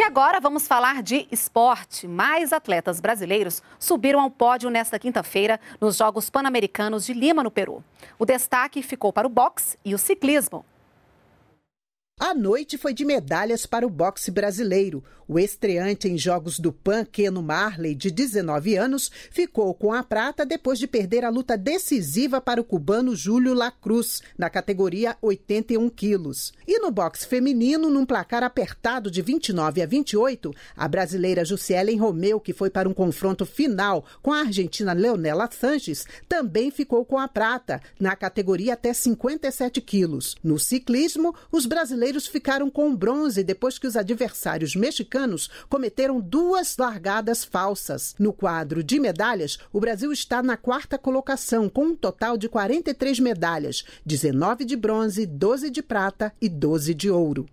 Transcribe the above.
E agora vamos falar de esporte. Mais atletas brasileiros subiram ao pódio nesta quinta-feira nos Jogos Pan-Americanos de Lima, no Peru. O destaque ficou para o boxe e o ciclismo noite foi de medalhas para o boxe brasileiro. O estreante em Jogos do Pan, Keno Marley, de 19 anos, ficou com a prata depois de perder a luta decisiva para o cubano Júlio Lacruz, na categoria 81 quilos. E no boxe feminino, num placar apertado de 29 a 28, a brasileira Jussielen Romeu, que foi para um confronto final com a argentina Leonela Sanches, também ficou com a prata, na categoria até 57 quilos. No ciclismo, os brasileiros brasileiros ficaram com bronze depois que os adversários mexicanos cometeram duas largadas falsas. No quadro de medalhas, o Brasil está na quarta colocação, com um total de 43 medalhas: 19 de bronze, 12 de prata e 12 de ouro.